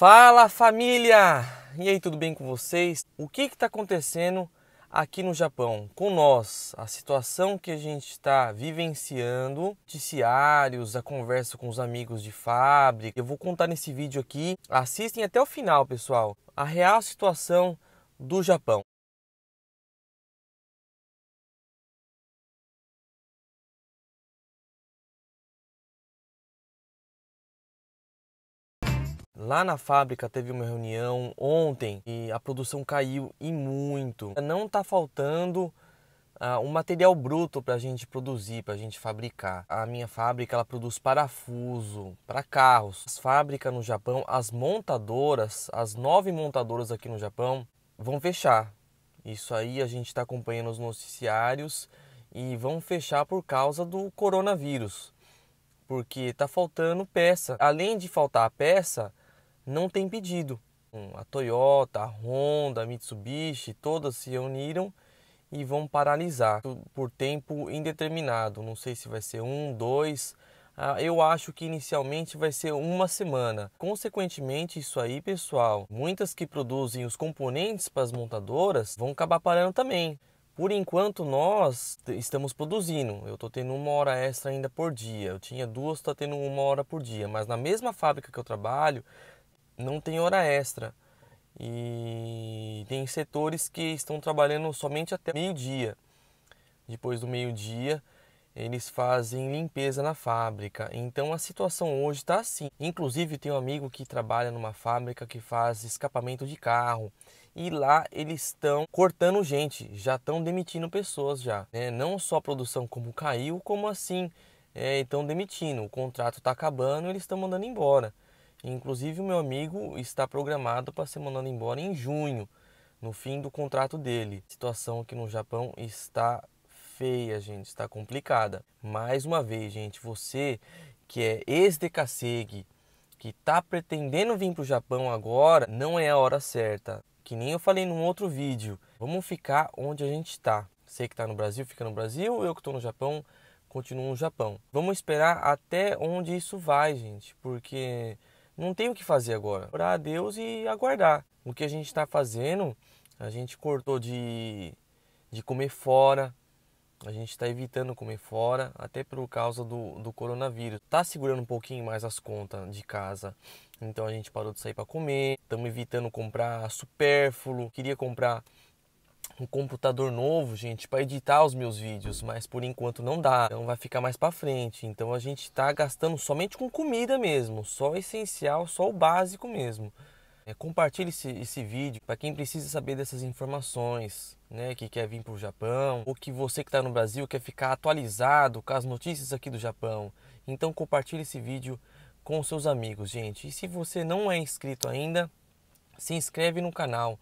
Fala família! E aí, tudo bem com vocês? O que está acontecendo aqui no Japão com nós? A situação que a gente está vivenciando, noticiários, a conversa com os amigos de fábrica. Eu vou contar nesse vídeo aqui. Assistem até o final, pessoal. A real situação do Japão. Lá na fábrica teve uma reunião ontem e a produção caiu e muito. Não está faltando uh, um material bruto para a gente produzir, para a gente fabricar. A minha fábrica ela produz parafuso para carros. As fábricas no Japão, as montadoras, as nove montadoras aqui no Japão vão fechar. Isso aí a gente está acompanhando os noticiários e vão fechar por causa do coronavírus. Porque está faltando peça. Além de faltar a peça, não tem pedido. A Toyota, a Honda, a Mitsubishi, todas se uniram e vão paralisar por tempo indeterminado. Não sei se vai ser um, dois. Ah, eu acho que inicialmente vai ser uma semana. Consequentemente, isso aí, pessoal, muitas que produzem os componentes para as montadoras vão acabar parando também. Por enquanto, nós estamos produzindo. Eu estou tendo uma hora extra ainda por dia. Eu tinha duas, estou tendo uma hora por dia. Mas na mesma fábrica que eu trabalho, não tem hora extra. E tem setores que estão trabalhando somente até meio-dia. Depois do meio-dia, eles fazem limpeza na fábrica. Então a situação hoje está assim. Inclusive, tem um amigo que trabalha numa fábrica que faz escapamento de carro. E lá eles estão cortando gente, já estão demitindo pessoas já. Né? Não só a produção como caiu, como assim estão é, demitindo. O contrato está acabando, eles estão mandando embora. Inclusive, o meu amigo está programado para ser mandado embora em junho, no fim do contrato dele. A situação aqui no Japão está feia, gente, está complicada. Mais uma vez, gente, você que é ex-decassegue, que está pretendendo vir para o Japão agora, não é a hora certa. Que nem eu falei num outro vídeo, vamos ficar onde a gente está. Você que está no Brasil, fica no Brasil, eu que estou no Japão, continuo no Japão. Vamos esperar até onde isso vai, gente, porque não tem o que fazer agora. Orar a Deus e aguardar. O que a gente está fazendo, a gente cortou de, de comer fora, a gente está evitando comer fora, até por causa do, do coronavírus. Tá segurando um pouquinho mais as contas de casa, então a gente parou de sair para comer, estamos evitando comprar supérfluo, queria comprar um computador novo, gente, para editar os meus vídeos, mas por enquanto não dá. Então vai ficar mais para frente. Então a gente está gastando somente com comida mesmo, só o essencial, só o básico mesmo. É, compartilhe esse, esse vídeo para quem precisa saber dessas informações, né? Que quer vir para o Japão, ou que você que está no Brasil quer ficar atualizado com as notícias aqui do Japão. Então compartilhe esse vídeo com seus amigos, gente. E se você não é inscrito ainda, se inscreve no canal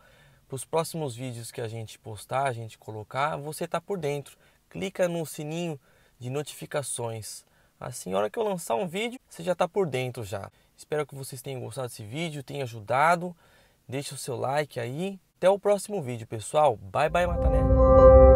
para os próximos vídeos que a gente postar, a gente colocar, você tá por dentro. Clica no sininho de notificações. Assim, a hora que eu lançar um vídeo, você já tá por dentro já. Espero que vocês tenham gostado desse vídeo, tenha ajudado. Deixe o seu like aí. Até o próximo vídeo, pessoal. Bye, bye, Matané.